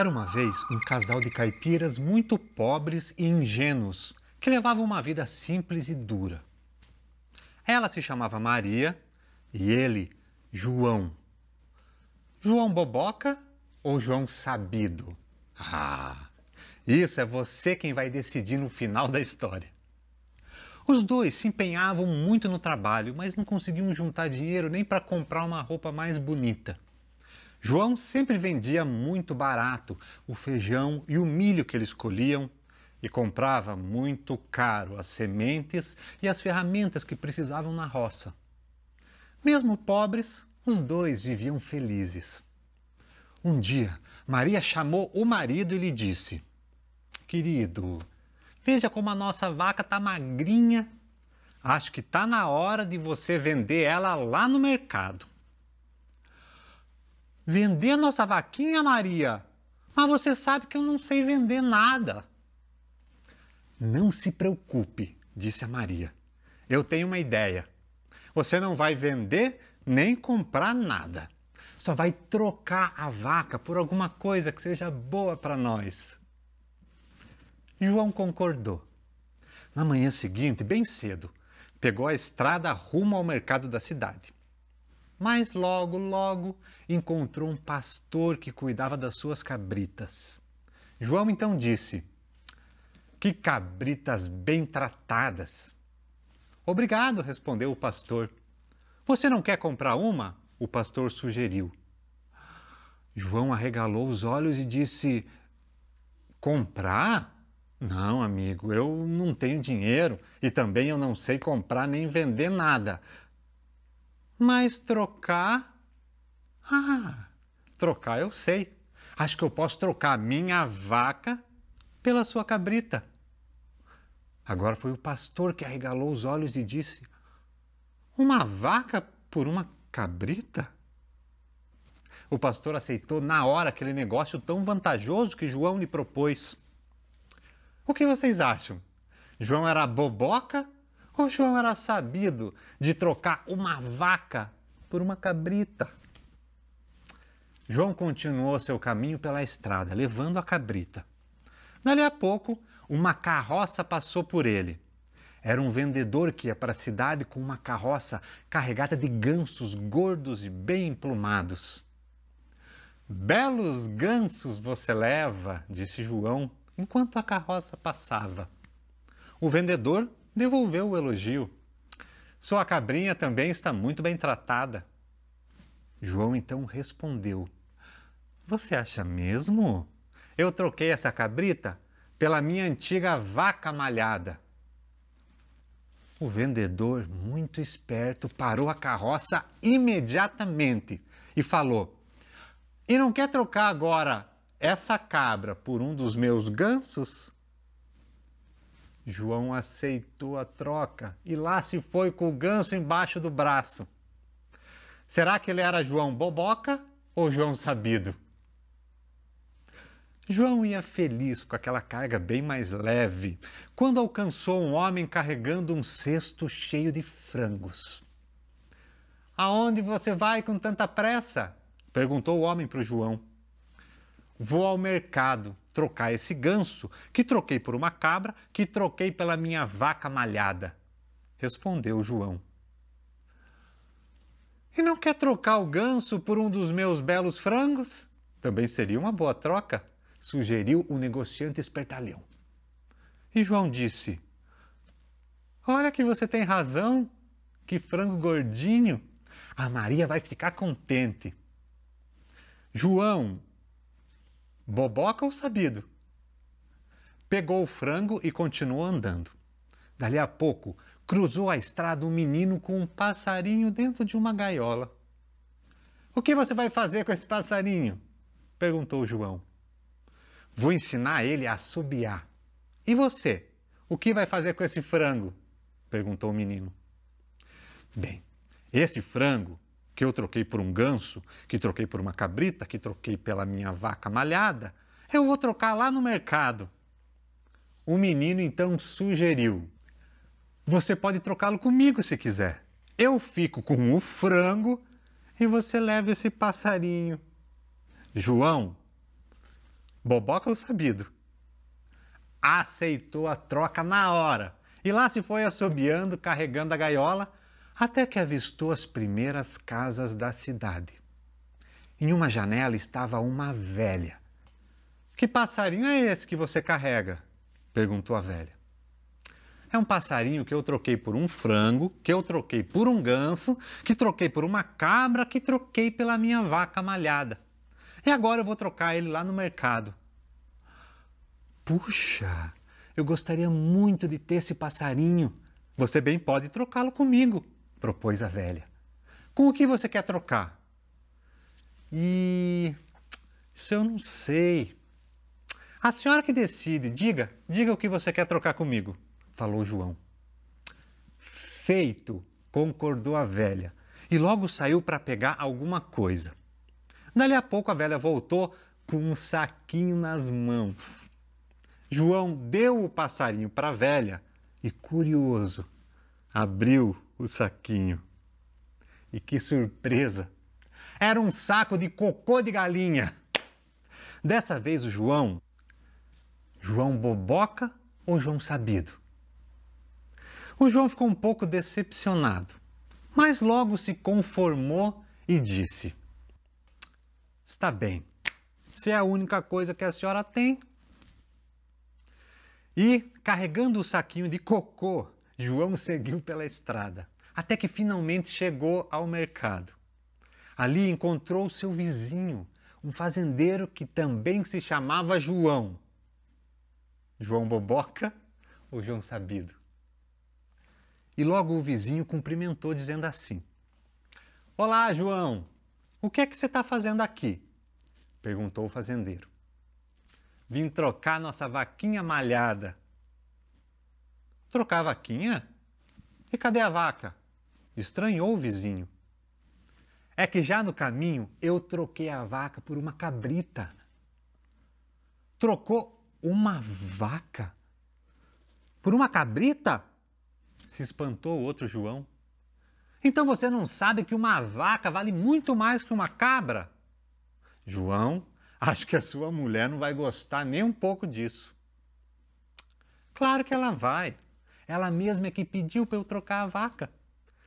Era uma vez um casal de caipiras muito pobres e ingênuos que levavam uma vida simples e dura. Ela se chamava Maria e ele João. João Boboca ou João Sabido? Ah, isso é você quem vai decidir no final da história. Os dois se empenhavam muito no trabalho, mas não conseguiam juntar dinheiro nem para comprar uma roupa mais bonita. João sempre vendia muito barato o feijão e o milho que eles colhiam e comprava muito caro as sementes e as ferramentas que precisavam na roça. Mesmo pobres, os dois viviam felizes. Um dia, Maria chamou o marido e lhe disse: Querido, veja como a nossa vaca está magrinha. Acho que está na hora de você vender ela lá no mercado. Vender nossa vaquinha, Maria? Mas você sabe que eu não sei vender nada. Não se preocupe, disse a Maria. Eu tenho uma ideia. Você não vai vender nem comprar nada. Só vai trocar a vaca por alguma coisa que seja boa para nós. João concordou. Na manhã seguinte, bem cedo, pegou a estrada rumo ao mercado da cidade. Mas logo, logo encontrou um pastor que cuidava das suas cabritas. João então disse: Que cabritas bem tratadas! Obrigado, respondeu o pastor. Você não quer comprar uma? O pastor sugeriu. João arregalou os olhos e disse: Comprar? Não, amigo, eu não tenho dinheiro e também eu não sei comprar nem vender nada. Mas trocar. Ah, trocar eu sei. Acho que eu posso trocar minha vaca pela sua cabrita. Agora foi o pastor que arregalou os olhos e disse: Uma vaca por uma cabrita? O pastor aceitou na hora aquele negócio tão vantajoso que João lhe propôs. O que vocês acham? João era boboca o João era sabido de trocar uma vaca por uma cabrita. João continuou seu caminho pela estrada, levando a cabrita. Dali a pouco, uma carroça passou por ele. Era um vendedor que ia para a cidade com uma carroça carregada de gansos gordos e bem emplumados. Belos gansos você leva, disse João, enquanto a carroça passava. O vendedor devolveu o elogio. Sua cabrinha também está muito bem tratada. João então respondeu: Você acha mesmo? Eu troquei essa cabrita pela minha antiga vaca malhada. O vendedor, muito esperto, parou a carroça imediatamente e falou: E não quer trocar agora essa cabra por um dos meus gansos? João aceitou a troca e lá se foi com o ganso embaixo do braço. Será que ele era João Boboca ou João Sabido? João ia feliz com aquela carga bem mais leve quando alcançou um homem carregando um cesto cheio de frangos. Aonde você vai com tanta pressa? perguntou o homem para o João. Vou ao mercado, trocar esse ganso, que troquei por uma cabra, que troquei pela minha vaca malhada. Respondeu João. E não quer trocar o ganso por um dos meus belos frangos? Também seria uma boa troca, sugeriu o negociante espertalhão. E João disse: Olha que você tem razão, que frango gordinho. A Maria vai ficar contente. João boboca ou sabido? Pegou o frango e continuou andando. Dali a pouco, cruzou a estrada um menino com um passarinho dentro de uma gaiola. O que você vai fazer com esse passarinho? perguntou João. Vou ensinar ele a assobiar. E você? O que vai fazer com esse frango? perguntou o menino. Bem, esse frango que eu troquei por um ganso, que troquei por uma cabrita, que troquei pela minha vaca malhada, eu vou trocar lá no mercado. O menino então sugeriu: Você pode trocá-lo comigo se quiser. Eu fico com o frango e você leva esse passarinho. João, boboca ou sabido, aceitou a troca na hora. E lá se foi assobiando, carregando a gaiola até que avistou as primeiras casas da cidade. Em uma janela estava uma velha. Que passarinho é esse que você carrega? perguntou a velha. É um passarinho que eu troquei por um frango, que eu troquei por um ganso, que troquei por uma cabra, que troquei pela minha vaca malhada. E agora eu vou trocar ele lá no mercado. Puxa, eu gostaria muito de ter esse passarinho. Você bem pode trocá-lo comigo, propôs a velha. Com o que você quer trocar? E. Isso eu não sei. A senhora que decide, diga, diga o que você quer trocar comigo, falou João. Feito, concordou a velha, e logo saiu para pegar alguma coisa. Dali a pouco a velha voltou com um saquinho nas mãos. João deu o passarinho para a velha e, curioso, abriu o saquinho. E que surpresa! Era um saco de cocô de galinha. Dessa vez o João, João boboca ou João sabido? O João ficou um pouco decepcionado, mas logo se conformou e disse: Está bem, se é a única coisa que a senhora tem. E, carregando o saquinho de cocô João seguiu pela estrada, até que finalmente chegou ao mercado. Ali encontrou seu vizinho, um fazendeiro que também se chamava João. João Boboca ou João Sabido? E logo o vizinho cumprimentou, dizendo assim: Olá, João, o que é que você está fazendo aqui? perguntou o fazendeiro. Vim trocar nossa vaquinha malhada, Trocar vaquinha? E cadê a vaca? Estranhou o vizinho. É que já no caminho eu troquei a vaca por uma cabrita. Trocou uma vaca por uma cabrita? Se espantou o outro João. Então você não sabe que uma vaca vale muito mais que uma cabra? João, acho que a sua mulher não vai gostar nem um pouco disso. Claro que ela vai. Ela mesma é que pediu para eu trocar a vaca.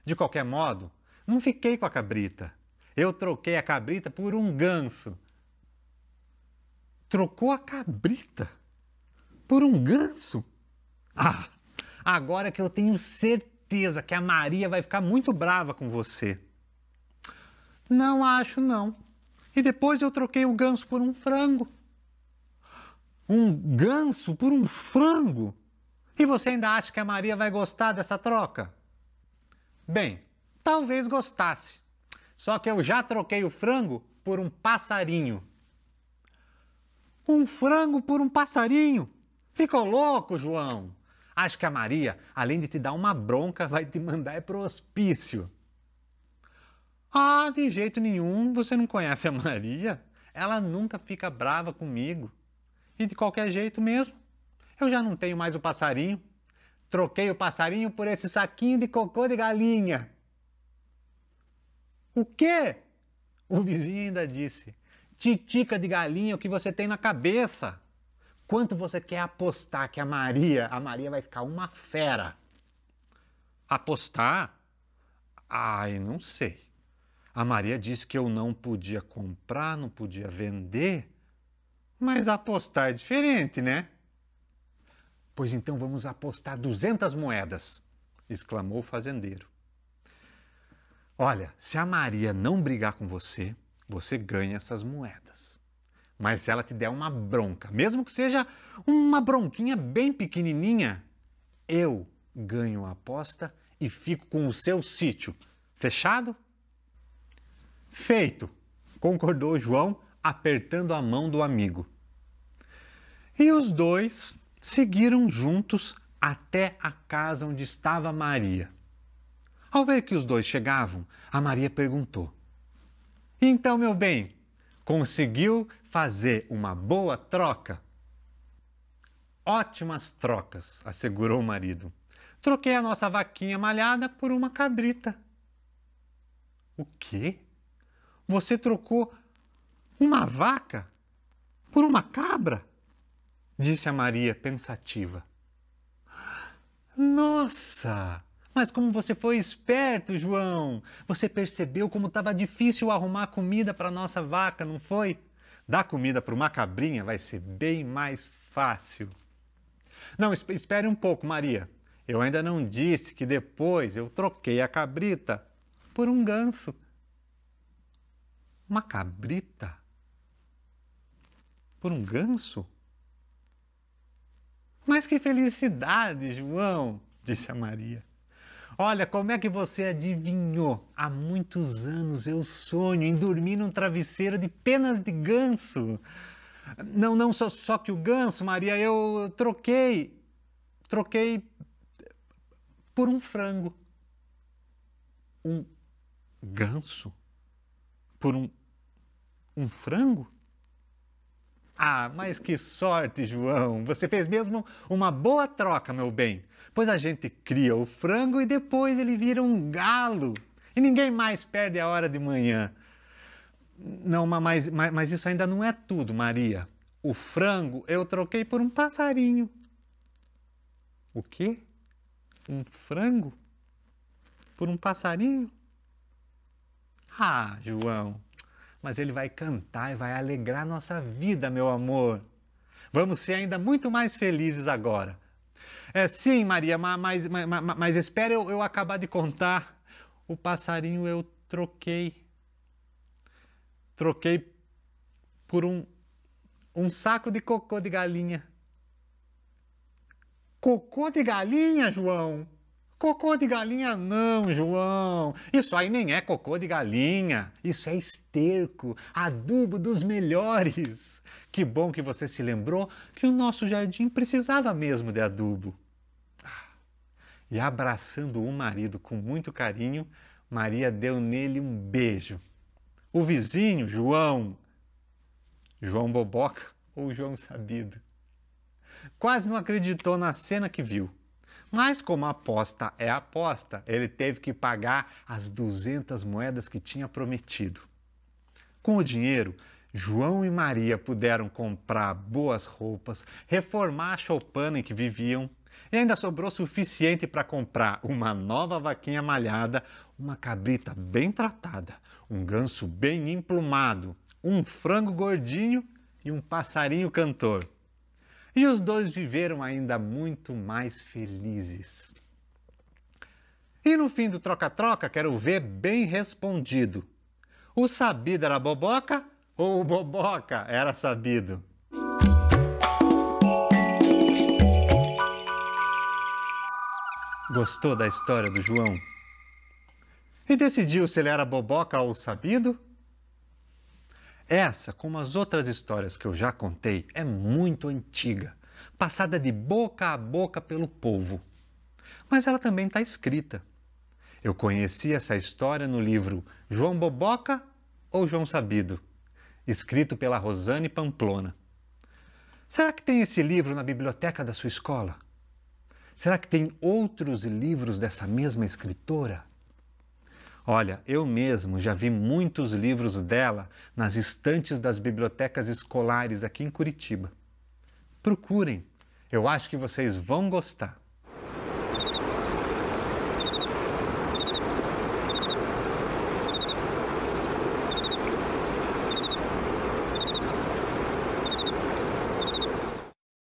De qualquer modo, não fiquei com a cabrita. Eu troquei a cabrita por um ganso. Trocou a cabrita por um ganso? Ah, agora que eu tenho certeza que a Maria vai ficar muito brava com você. Não acho, não. E depois eu troquei o ganso por um frango. Um ganso por um frango? E você ainda acha que a Maria vai gostar dessa troca? Bem, talvez gostasse. Só que eu já troquei o frango por um passarinho. Um frango por um passarinho? Ficou louco, João? Acho que a Maria, além de te dar uma bronca, vai te mandar para é pro hospício. Ah, de jeito nenhum, você não conhece a Maria? Ela nunca fica brava comigo. E de qualquer jeito mesmo, eu já não tenho mais o passarinho. Troquei o passarinho por esse saquinho de cocô de galinha. O quê? O vizinho ainda disse: Titica de galinha, o que você tem na cabeça? Quanto você quer apostar que a Maria, a Maria vai ficar uma fera? Apostar? Ai, não sei. A Maria disse que eu não podia comprar, não podia vender. Mas apostar é diferente, né? Pois então vamos apostar 200 moedas, exclamou o fazendeiro. Olha, se a Maria não brigar com você, você ganha essas moedas. Mas se ela te der uma bronca, mesmo que seja uma bronquinha bem pequenininha, eu ganho a aposta e fico com o seu sítio. Fechado? Feito, concordou João, apertando a mão do amigo. E os dois seguiram juntos até a casa onde estava Maria. Ao ver que os dois chegavam, a Maria perguntou: Então, meu bem, conseguiu fazer uma boa troca? Ótimas trocas, assegurou o marido. Troquei a nossa vaquinha malhada por uma cabrita. O quê? Você trocou uma vaca por uma cabra? disse a Maria, pensativa. Nossa! Mas como você foi esperto, João! Você percebeu como estava difícil arrumar comida para nossa vaca, não foi? Dar comida para uma cabrinha vai ser bem mais fácil. Não, espere um pouco, Maria. Eu ainda não disse que depois eu troquei a cabrita por um ganso. Uma cabrita? Por um ganso? Mas que felicidade, João! disse a Maria. Olha, como é que você adivinhou? Há muitos anos eu sonho em dormir num travesseiro de penas de ganso. Não, não, só, só que o ganso, Maria, eu troquei. Troquei por um frango. Um ganso? Por um. um frango? Ah, mas que sorte, João! Você fez mesmo uma boa troca, meu bem. Pois a gente cria o frango e depois ele vira um galo. E ninguém mais perde a hora de manhã. Não, mas, mas, mas isso ainda não é tudo, Maria. O frango eu troquei por um passarinho. O quê? Um frango? Por um passarinho? Ah, João, mas Ele vai cantar e vai alegrar nossa vida, meu amor. Vamos ser ainda muito mais felizes agora. É, sim, Maria, mas, mas, mas, mas espera eu, eu acabar de contar. O passarinho eu troquei. Troquei por um, um saco de cocô de galinha. Cocô de galinha, João? Cocô de galinha não, João. Isso aí nem é cocô de galinha. Isso é esterco, adubo dos melhores. Que bom que você se lembrou que o nosso jardim precisava mesmo de adubo. Ah, e abraçando o marido com muito carinho, Maria deu nele um beijo. O vizinho, João, João Boboca ou João Sabido, quase não acreditou na cena que viu. Mas como a aposta é aposta, ele teve que pagar as 200 moedas que tinha prometido. Com o dinheiro, João e Maria puderam comprar boas roupas, reformar a choupana em que viviam e ainda sobrou suficiente para comprar uma nova vaquinha malhada, uma cabrita bem tratada, um ganso bem emplumado, um frango gordinho e um passarinho cantor. E os dois viveram ainda muito mais felizes. E no fim do troca-troca, quero ver bem respondido. O sabido era boboca ou o boboca era sabido? Gostou da história do João? E decidiu se ele era boboca ou sabido? Essa, como as outras histórias que eu já contei, é muito antiga, passada de boca a boca pelo povo. Mas ela também está escrita. Eu conheci essa história no livro João Boboca ou João Sabido, escrito pela Rosane Pamplona. Será que tem esse livro na biblioteca da sua escola? Será que tem outros livros dessa mesma escritora? Olha, eu mesmo já vi muitos livros dela nas estantes das bibliotecas escolares aqui em Curitiba. Procurem, eu acho que vocês vão gostar.